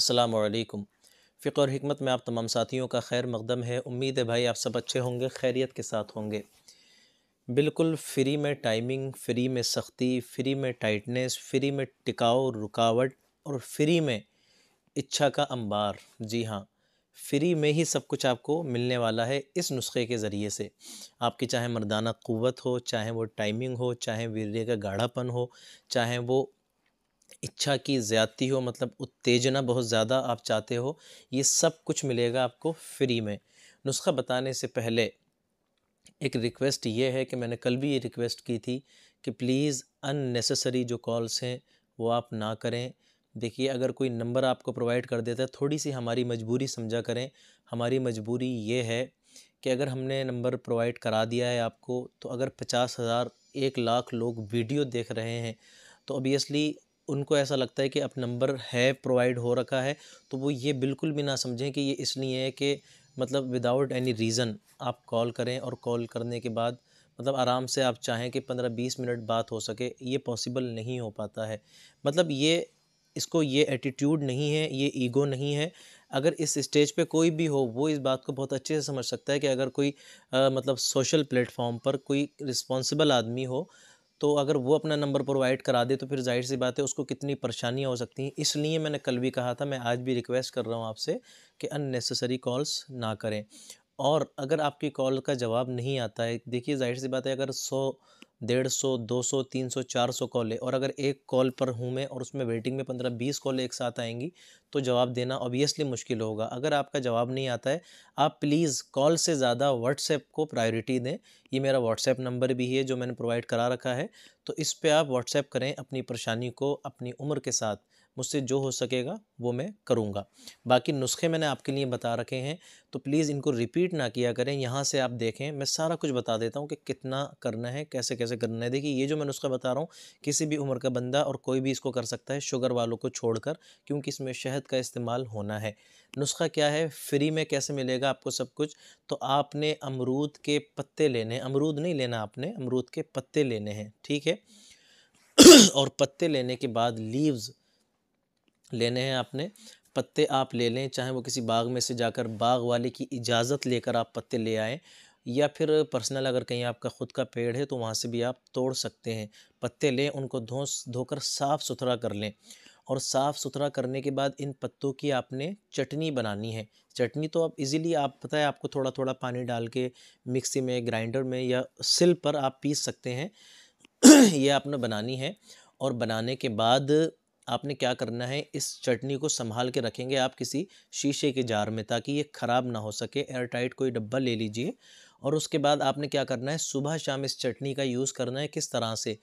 السلام علیکم فقہ اور حکمت میں آپ تمام ساتھیوں کا خیر مقدم ہے امید ہے بھائی آپ سب اچھے ہوں گے خیریت کے ساتھ ہوں گے بالکل فری میں ٹائمنگ فری میں سختی فری میں ٹائٹنیس فری میں ٹکاؤ رکاوٹ اور فری میں اچھا کا انبار جی ہاں فری میں ہی سب کچھ آپ کو ملنے والا ہے اس نسخے کے ذریعے سے آپ کی چاہے مردانہ قوت ہو چاہے وہ ٹائمنگ ہو چاہے ویرے کا گاڑھا پن ہو چاہے وہ اچھا کی زیادتی ہو مطلب اتیجنا بہت زیادہ آپ چاہتے ہو یہ سب کچھ ملے گا آپ کو فری میں نسخہ بتانے سے پہلے ایک ریکویسٹ یہ ہے کہ میں نے کل بھی یہ ریکویسٹ کی تھی کہ پلیز ان نیسسری جو کالس ہیں وہ آپ نہ کریں دیکھیے اگر کوئی نمبر آپ کو پرووائڈ کر دیتا ہے تھوڑی سی ہماری مجبوری سمجھا کریں ہماری مجبوری یہ ہے کہ اگر ہم نے نمبر پرووائڈ کرا دیا ہے آپ کو تو اگر پچاس ہزار ایک لاکھ لوگ ویڈیو دیکھ رہے ہیں تو اوبیسلی ان کو ایسا لگتا ہے کہ اب نمبر ہے پرووائڈ ہو رکھا ہے تو وہ یہ بالکل بھی نہ سمجھیں کہ یہ اس لیے ہے کہ مطلب وداؤٹ اینی ریزن آپ کال کریں اور کال کرنے کے بعد مطلب آرام سے آپ چاہیں کہ پندرہ بیس منٹ بات ہو سکے یہ پاسبل نہیں ہو پاتا ہے مطلب یہ اس کو یہ ایٹیٹیوڈ نہیں ہے یہ ایگو نہیں ہے اگر اس اسٹیج پہ کوئی بھی ہو وہ اس بات کو بہت اچھے سے سمجھ سکتا ہے کہ اگر کوئی مطلب سوشل پلیٹ فارم پر کوئی رسپانسبل آدمی ہو تو اگر وہ اپنا نمبر پرووائڈ کرا دے تو پھر ظاہر سی بات ہے اس کو کتنی پریشانیاں ہو سکتی ہیں اس لیے میں نے کل بھی کہا تھا میں آج بھی ریکویسٹ کر رہا ہوں آپ سے کہ ان نیسسری کالس نہ کریں اور اگر آپ کی کال کا جواب نہیں آتا ہے دیکھیے ظاہر سی بات ہے اگر سو ڈیڑھ سو دو سو تین سو چار سو کالیں اور اگر ایک کال پر ہوں میں اور اس میں ویٹنگ میں پندرہ بیس کالے ایک ساتھ آئیں گی تو جواب دینا اوبیسلی مشکل ہوگا اگر آپ کا جواب نہیں آتا ہے آپ پلیز کال سے زیادہ واٹس ایپ کو پرائیوریٹی دیں یہ میرا واٹس ایپ نمبر بھی ہے جو میں نے پرووائڈ کرا رکھا ہے تو اس پہ آپ واٹس ایپ کریں اپنی پریشانی کو اپنی عمر کے ساتھ مجھ سے جو ہو سکے گا وہ میں کروں گا باقی نسخے میں نے آپ کے لیے بتا رکھے ہیں تو پلیز ان کو ریپیٹ نہ کیا کریں یہاں سے آپ دیکھیں میں سارا کچھ بتا دیتا ہوں کہ کتنا کرنا ہے کیسے کیسے کرنا ہے دیکھیے یہ جو میں نسخہ بتا رہا ہوں کسی بھی عمر کا بندہ اور کوئی بھی اس کو کر سکتا ہے شوگر والوں کو چھوڑ کر کیونکہ اس میں شہد کا استعمال ہونا ہے نسخہ کیا ہے فری میں کیسے ملے گا آپ کو سب کچھ تو آپ نے امرود کے پتے لینے امرود نہیں لینا آپ نے امرود کے پتے لینے ہیں ٹھیک ہے اور پتے لینے کے بعد لیوز لینے ہیں آپ نے پتے آپ لے لیں چاہے وہ کسی باغ میں سے جا کر باغ والے کی اجازت لے کر آپ پتے لے آئیں یا پھر پرسنل اگر کہیں آپ کا خود کا پیڑ ہے تو وہاں سے بھی آپ توڑ سکتے ہیں پتے لیں ان کو دھوس دھو کر صاف ستھرا کر لیں اور صاف ستھرا کرنے کے بعد ان پتوں کی آپ نے چٹنی بنانی ہے چٹنی تو آپ ایزیلی آپ پتہ ہے آپ کو تھوڑا تھوڑا پانی ڈال کے مکسی میں گرائنڈر میں یا سل پر آپ پیس سکتے ہیں یہ آپ نے بنانی ہے اور بنانے کے بعد آپ نے کیا کرنا ہے اس چٹنی کو سنبھال کے رکھیں گے آپ کسی شیشے کے جار میں تاکہ یہ خراب نہ ہو سکے ایئر ٹائٹ کوئی ڈبہ لے لیجئے اور اس کے بعد آپ نے کیا کرنا ہے صبح شام اس چٹنی کا یوز کرنا ہے کس طرح سے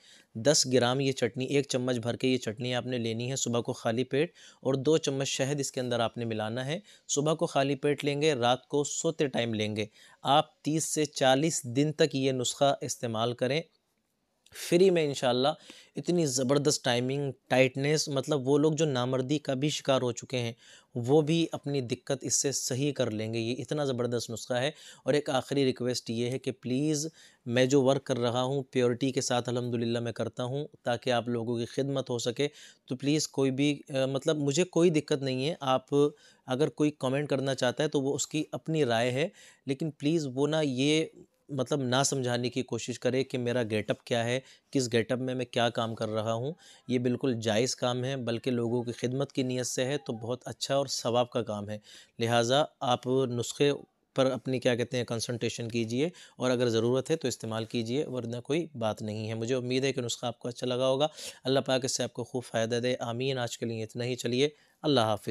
دس گرام یہ چٹنی ایک چمچ بھر کے یہ چٹنی آپ نے لینی ہے صبح کو خالی پیٹ اور دو چمچ شہد اس کے اندر آپ نے ملانا ہے صبح کو خالی پیٹ لیں گے رات کو سوتے ٹائم لیں گے آپ تیس سے چالیس دن تک یہ نسخہ استعمال کریں فری میں انشاءاللہ اتنی زبردست ٹائمنگ ٹائٹنیس مطلب وہ لوگ جو نامردی کا بھی شکار ہو چکے ہیں وہ بھی اپنی دقت اس سے صحیح کر لیں گے یہ اتنا زبردست نسخہ ہے اور ایک آخری ریکویسٹ یہ ہے کہ پلیز میں جو ورک کر رہا ہوں پیورٹی کے ساتھ الحمدللہ میں کرتا ہوں تاکہ آپ لوگوں کی خدمت ہو سکے تو پلیز کوئی بھی مطلب مجھے کوئی دقت نہیں ہے آپ اگر کوئی کامنٹ کرنا چاہتا ہے تو وہ اس کی اپنی رائے ہے لیکن پلیز وہ نہ یہ مطلب نہ سمجھانے کی کوشش کرے کہ میرا گیٹ اپ کیا ہے کس گیٹ اپ میں میں کیا کام کر رہا ہوں یہ بالکل جائز کام ہے بلکہ لوگوں کی خدمت کی نیت سے ہے تو بہت اچھا اور ثواب کا کام ہے لہٰذا آپ نسخے پر اپنی کیا کہتے ہیں کنسنٹریشن کیجیے اور اگر ضرورت ہے تو استعمال کیجیے ورنہ کوئی بات نہیں ہے مجھے امید ہے کہ نسخہ آپ کو اچھا لگا ہوگا اللہ پاک اس سے آپ کو خوب فائدہ دے آمین آج کے لیے اتنا ہی چلیے اللہ حافظ